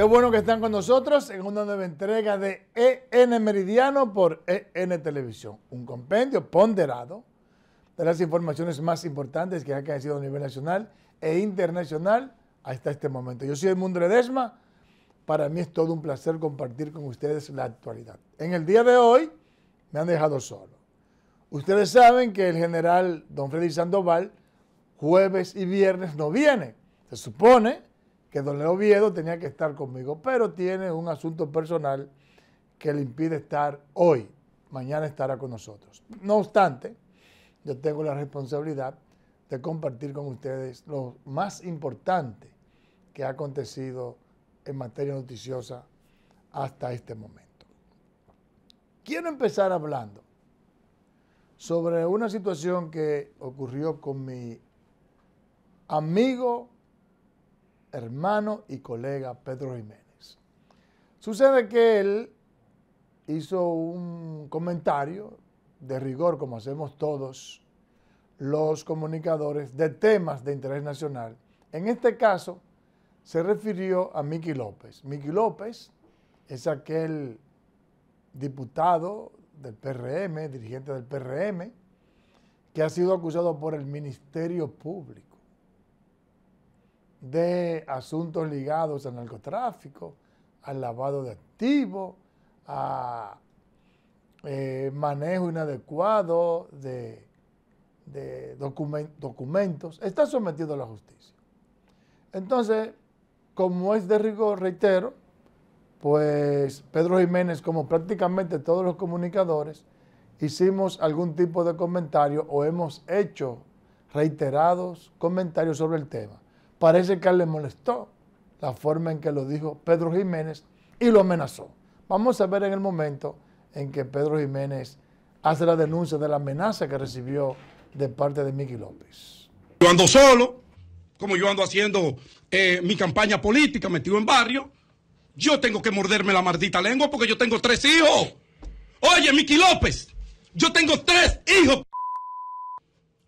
Qué bueno que están con nosotros en una nueva entrega de EN Meridiano por EN Televisión. Un compendio ponderado de las informaciones más importantes que han caído a nivel nacional e internacional hasta este momento. Yo soy Edmundo Ledesma. Para mí es todo un placer compartir con ustedes la actualidad. En el día de hoy me han dejado solo. Ustedes saben que el general don Freddy Sandoval jueves y viernes no viene. Se supone que don Leo Oviedo tenía que estar conmigo, pero tiene un asunto personal que le impide estar hoy. Mañana estará con nosotros. No obstante, yo tengo la responsabilidad de compartir con ustedes lo más importante que ha acontecido en materia noticiosa hasta este momento. Quiero empezar hablando sobre una situación que ocurrió con mi amigo hermano y colega Pedro Jiménez. Sucede que él hizo un comentario de rigor, como hacemos todos los comunicadores, de temas de interés nacional. En este caso, se refirió a Miki López. Miki López es aquel diputado del PRM, dirigente del PRM, que ha sido acusado por el Ministerio Público de asuntos ligados al narcotráfico, al lavado de activos, a eh, manejo inadecuado de, documentos, está sometido a la justicia. Entonces, como es de rigor, reitero, pues Pedro Jiménez, como prácticamente todos los comunicadores, hicimos algún tipo de comentario o hemos hecho reiterados comentarios sobre el tema. Parece que le molestó la forma en que lo dijo Pedro Jiménez y lo amenazó. Vamos a ver en el momento en que Pedro Jiménez hace la denuncia de la amenaza que recibió de parte de Miki López. Yo ando solo, como yo ando haciendo eh, mi campaña política, metido en barrio, yo tengo que morderme la maldita lengua porque yo tengo tres hijos. Oye, Miki López, yo tengo tres hijos,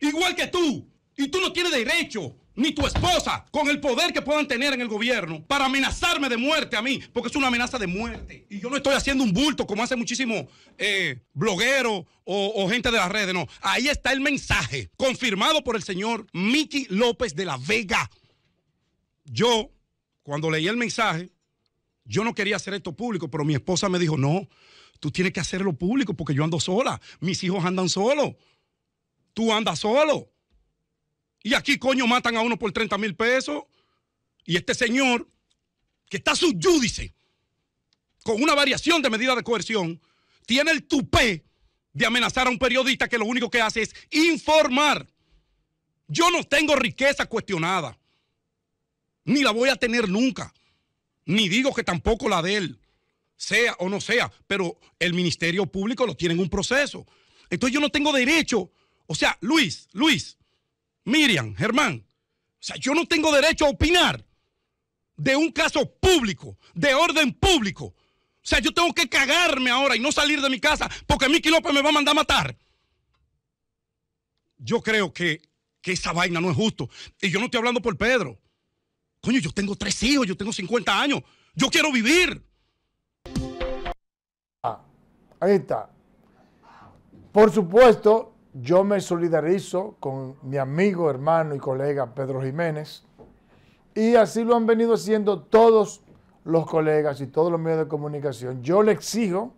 igual que tú, y tú no tienes derecho ni tu esposa, con el poder que puedan tener en el gobierno, para amenazarme de muerte a mí, porque es una amenaza de muerte. Y yo no estoy haciendo un bulto como hace muchísimo eh, bloguero o, gente de las redes, no. Ahí está el mensaje, confirmado por el señor Miki López de la Vega. Yo, cuando leí el mensaje, yo no quería hacer esto público, pero mi esposa me dijo, no, tú tienes que hacerlo público porque yo ando sola, mis hijos andan solos, tú andas solo. Y aquí, coño, matan a uno por 30 mil pesos. Y este señor, que está subyúdice, con una variación de medida de coerción, tiene el tupé de amenazar a un periodista que lo único que hace es informar. Yo no tengo riqueza cuestionada, ni la voy a tener nunca, ni digo que tampoco la de él, sea o no sea, pero el Ministerio Público lo tiene en un proceso. Entonces yo no tengo derecho. O sea, Luis, Luis, Miriam, Germán. O sea, yo no tengo derecho a opinar de un caso público, de orden público. O sea, yo tengo que cagarme ahora y no salir de mi casa porque Miki López me va a mandar a matar. Yo creo que, que esa vaina no es justo. Y yo no estoy hablando por Pedro. Coño, yo tengo tres hijos, yo tengo 50 años. Yo quiero vivir. Ah, ahí está. Por supuesto, yo me solidarizo con mi amigo, hermano y colega Pedro Jiménez, y así lo han venido haciendo todos los colegas y todos los medios de comunicación. Yo le exijo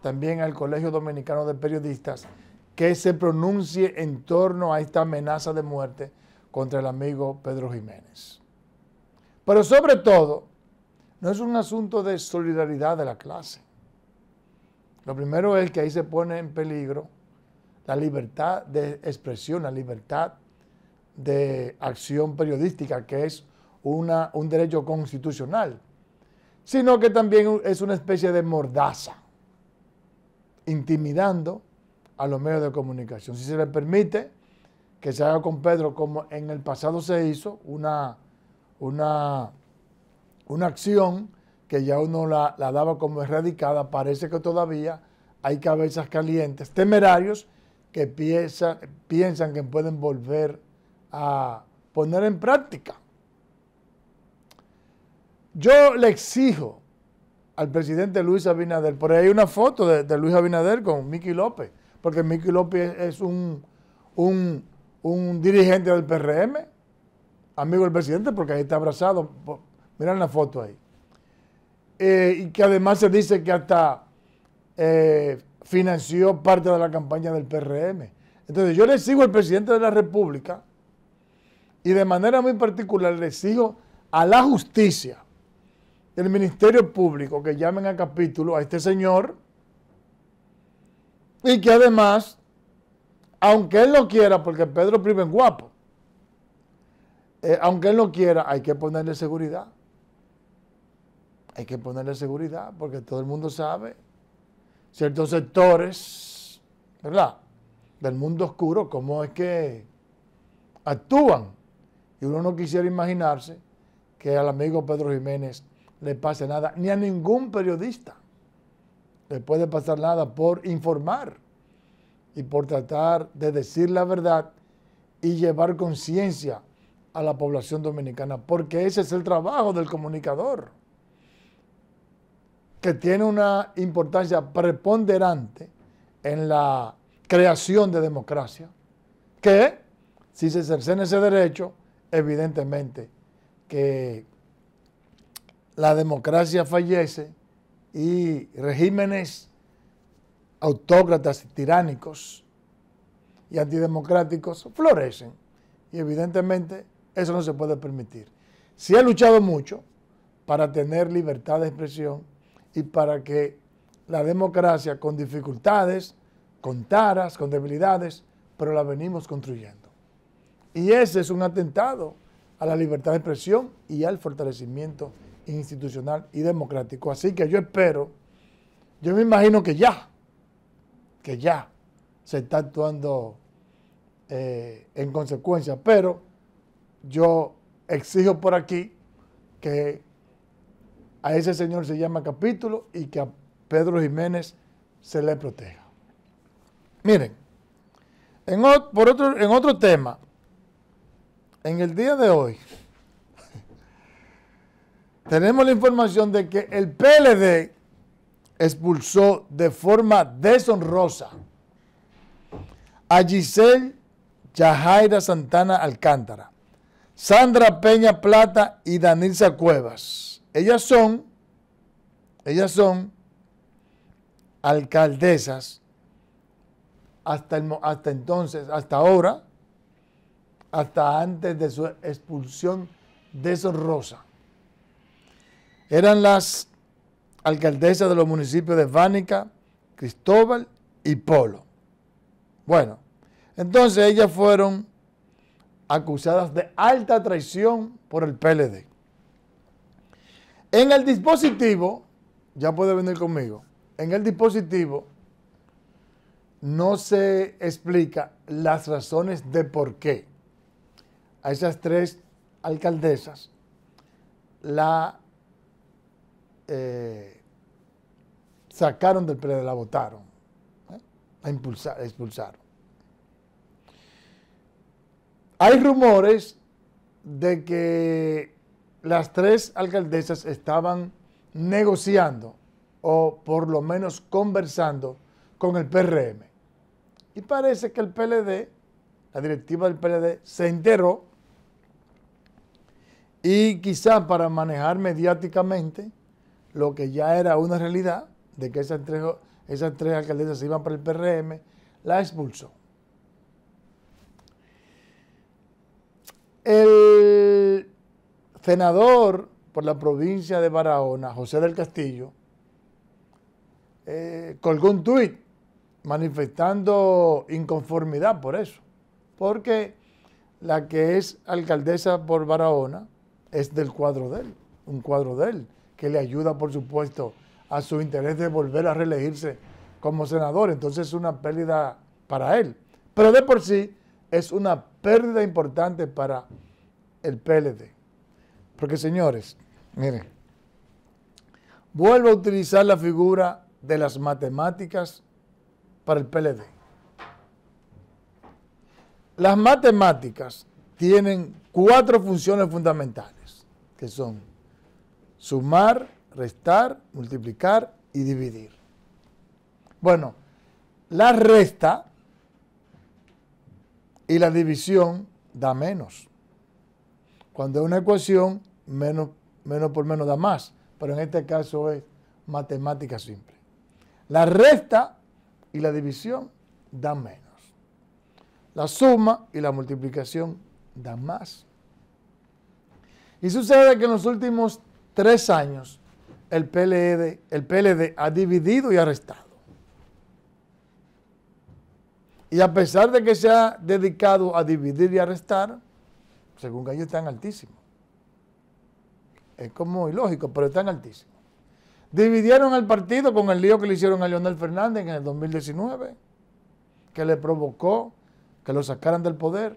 también al Colegio Dominicano de Periodistas que se pronuncie en torno a esta amenaza de muerte contra el amigo Pedro Jiménez. Pero sobre todo, no es un asunto de solidaridad de la clase. Lo primero es que ahí se pone en peligro la libertad de expresión, la libertad de acción periodística, que es un derecho constitucional, sino que también es una especie de mordaza, intimidando a los medios de comunicación. Si se le permite que se haga con Pedro como en el pasado se hizo, una, una, una acción que ya uno la, la daba como erradicada, parece que todavía hay cabezas calientes, temerarios, que piensa, piensan que pueden volver a poner en práctica. Yo le exijo al presidente Luis Abinader, por ahí hay una foto de, Luis Abinader con Miki López, porque Miki López es un, un, dirigente del PRM, amigo del presidente, porque ahí está abrazado. Miren la foto ahí. Eh, y que además se dice que hasta eh, financió parte de la campaña del PRM. Entonces yo le sigo al presidente de la República y de manera muy particular le sigo a la justicia el Ministerio Público que llamen a capítulo a este señor y que además, aunque él lo quiera, porque Pedro Prima es guapo, eh, aunque él lo quiera, hay que ponerle seguridad. Hay que ponerle seguridad porque todo el mundo sabe ciertos sectores, ¿verdad? Del mundo oscuro, cómo es que actúan. Y uno no quisiera imaginarse que al amigo Pedro Jiménez le pase nada, ni a ningún periodista le puede pasar nada por informar y por tratar de decir la verdad y llevar conciencia a la población dominicana, porque ese es el trabajo del comunicador que tiene una importancia preponderante en la creación de democracia, que si se cercena ese derecho, evidentemente que la democracia fallece y regímenes autócratas, tiránicos y antidemocráticos florecen. Y evidentemente eso no se puede permitir. Si ha luchado mucho para tener libertad de expresión, y para que la democracia con dificultades, con taras, con debilidades, pero la venimos construyendo. Y ese es un atentado a la libertad de expresión y al fortalecimiento institucional y democrático. Así que yo espero, yo me imagino que ya, que ya se está actuando eh, en consecuencia, pero yo exijo por aquí que a ese señor se llama capítulo y que a Pedro Jiménez se le proteja. Miren, en, por otro, en otro tema, en el día de hoy, tenemos la información de que el PLD expulsó de forma deshonrosa a Giselle Yajaira Santana Alcántara, Sandra Peña Plata y Danilza Cuevas ellas son, ellas son alcaldesas hasta, el, hasta entonces, hasta ahora, hasta antes de su expulsión de deshonrosa. Eran las alcaldesas de los municipios de Vánica, Cristóbal y Polo. Bueno, entonces ellas fueron acusadas de alta traición por el PLD. En el dispositivo, ya puede venir conmigo, en el dispositivo no se explica las razones de por qué a esas tres alcaldesas la eh, sacaron del pleno, la votaron, ¿eh? impulsar, la expulsaron. Hay rumores de que las tres alcaldesas estaban negociando o por lo menos conversando con el PRM. Y parece que el PLD, la directiva del PLD, se enteró y quizá para manejar mediáticamente lo que ya era una realidad, de que esas tres, alcaldesas iban para el PRM, la expulsó. El senador por la provincia de Barahona, José del Castillo, eh, colgó un tuit manifestando inconformidad por eso, porque la que es alcaldesa por Barahona es del cuadro de él, un cuadro de él, que le ayuda, por supuesto, a su interés de volver a reelegirse como senador. Entonces es una pérdida para él. Pero de por sí es una pérdida importante para el PLD. Porque señores, miren, vuelvo a utilizar la figura de las matemáticas para el PLD. Las matemáticas tienen cuatro funciones fundamentales, que son sumar, restar, multiplicar y dividir. Bueno, la resta y la división da menos. Cuando es una ecuación, menos, menos por menos da más, pero en este caso es matemática simple. La resta y la división dan menos. La suma y la multiplicación dan más. Y sucede que en los últimos tres años el PLD, e el e ha dividido y ha restado. Y a pesar de que se ha dedicado a dividir y a restar, según ellos están altísimos. Es como ilógico, pero están altísimos. Dividieron el partido con el lío que le hicieron a Leonel Fernández en el 2019, que le provocó que lo sacaran del poder.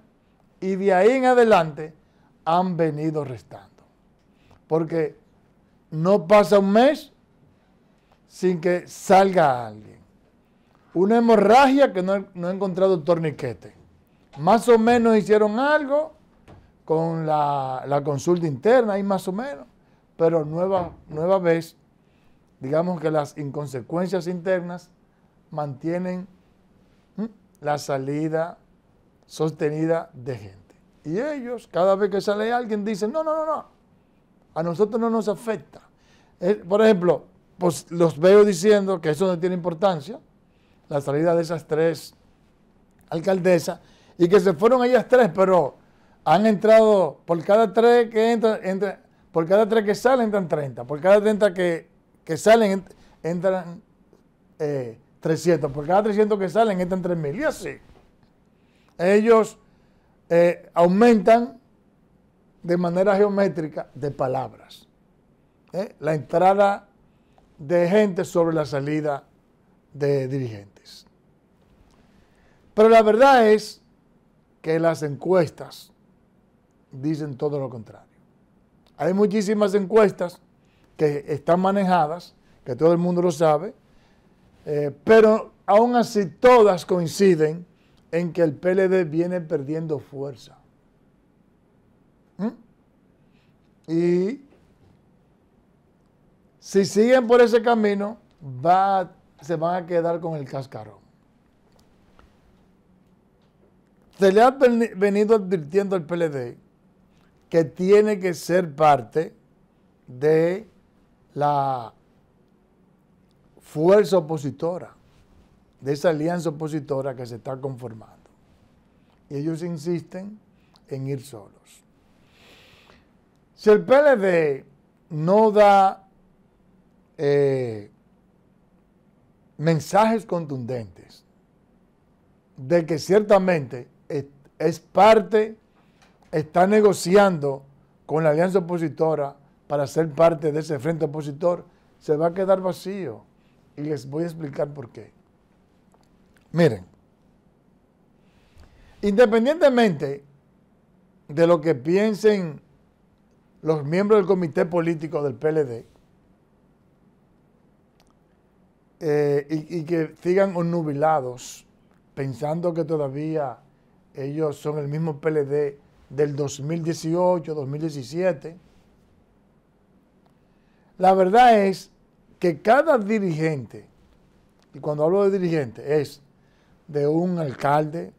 Y de ahí en adelante han venido restando. Porque no pasa un mes sin que salga alguien. Una hemorragia que no, no ha encontrado torniquete. Más o menos hicieron algo con la, consulta interna, ahí más o menos, pero nueva, nueva vez, digamos que las inconsecuencias internas mantienen la salida sostenida de gente. Y ellos, cada vez que sale alguien, dicen, no, no, no, no, a nosotros no nos afecta. Por ejemplo, pues los veo diciendo que eso no tiene importancia, la salida de esas tres alcaldesas, y que se fueron ellas tres, pero han entrado, por cada tres que entran, por cada tres que salen entran 30, por cada 30 eh, que, salen entran 300, por cada 300 que salen entran 3.000 y así. Ellos eh, aumentan de manera geométrica de palabras. ¿eh? La entrada de gente sobre la salida de dirigentes. Pero la verdad es que las encuestas dicen todo lo contrario. Hay muchísimas encuestas que están manejadas, que todo el mundo lo sabe, eh, pero aún así todas coinciden en que el PLD viene perdiendo fuerza. ¿Mm? Y si siguen por ese camino, va, se van a quedar con el cascarón. Se le ha venido advirtiendo al PLD que tiene que ser parte de la fuerza opositora, de esa alianza opositora que se está conformando. Y ellos insisten en ir solos. Si el PLD no da eh, mensajes contundentes de que ciertamente es, es parte está negociando con la alianza opositora para ser parte de ese frente opositor, se va a quedar vacío. Y les voy a explicar por qué. Miren, independientemente de lo que piensen los miembros del comité político del PLD, eh, y, que sigan onubilados pensando que todavía ellos son el mismo PLD del 2018, 2017. La verdad es que cada dirigente, y cuando hablo de dirigente, es de un alcalde,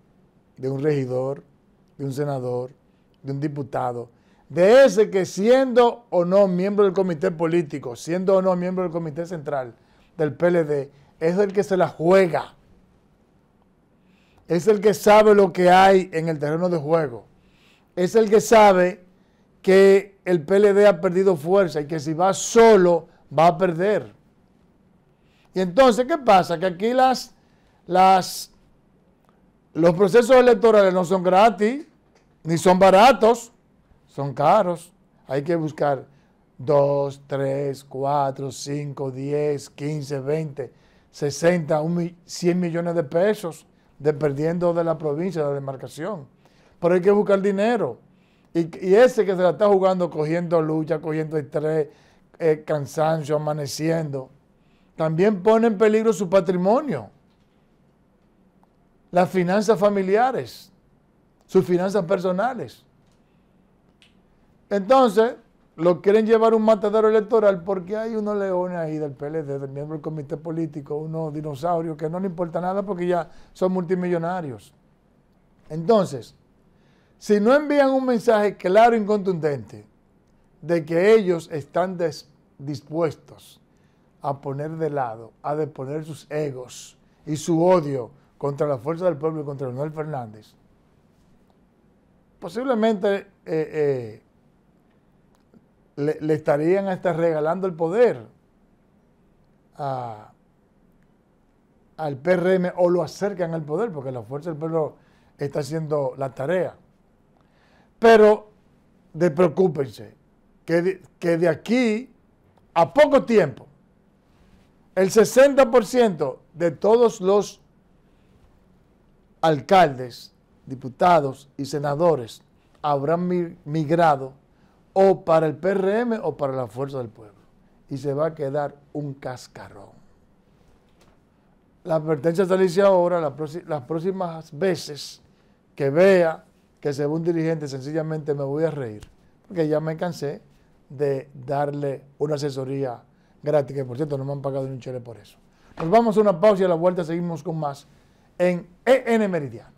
de un regidor, de un senador, de un diputado, de ese que siendo o no miembro del comité político, siendo o no miembro del comité central del PLD, es el que se la juega. Es el que sabe lo que hay en el terreno de juego es el que sabe que el PLD ha perdido fuerza y que si va solo va a perder. Y entonces, ¿qué pasa? Que aquí las, los procesos electorales no son gratis, ni son baratos, son caros. Hay que buscar 2, 3, 4, 5, 10, 15, 20, 60, 100 millones de pesos, dependiendo de la provincia, de la demarcación pero hay que buscar dinero. Y, ese que se la está jugando cogiendo lucha, cogiendo estrés, eh, cansancio, amaneciendo, también pone en peligro su patrimonio, las finanzas familiares, sus finanzas personales. Entonces, lo quieren llevar un matadero electoral porque hay unos leones ahí del PLD, del miembro del comité político, unos dinosaurios que no le importa nada porque ya son multimillonarios. Entonces, si no envían un mensaje claro y contundente de que ellos están dispuestos a poner de lado, a deponer sus egos y su odio contra la fuerza del pueblo y contra Manuel Fernández, posiblemente eh, eh, le, estarían hasta regalando el poder al PRM o lo acercan al poder porque la fuerza del pueblo está haciendo la tarea. Pero despreocúpense, que de, que de aquí a poco tiempo, el 60% de todos los alcaldes, diputados y senadores habrán migrado o para el PRM o para la Fuerza del Pueblo. Y se va a quedar un cascarón. La advertencia se dice ahora, las próximas veces que vea que según dirigente sencillamente me voy a reír, porque ya me cansé de darle una asesoría gratis, que por cierto no me han pagado ni un chile por eso. Nos vamos a una pausa y a la vuelta seguimos con más en EN Meridiano.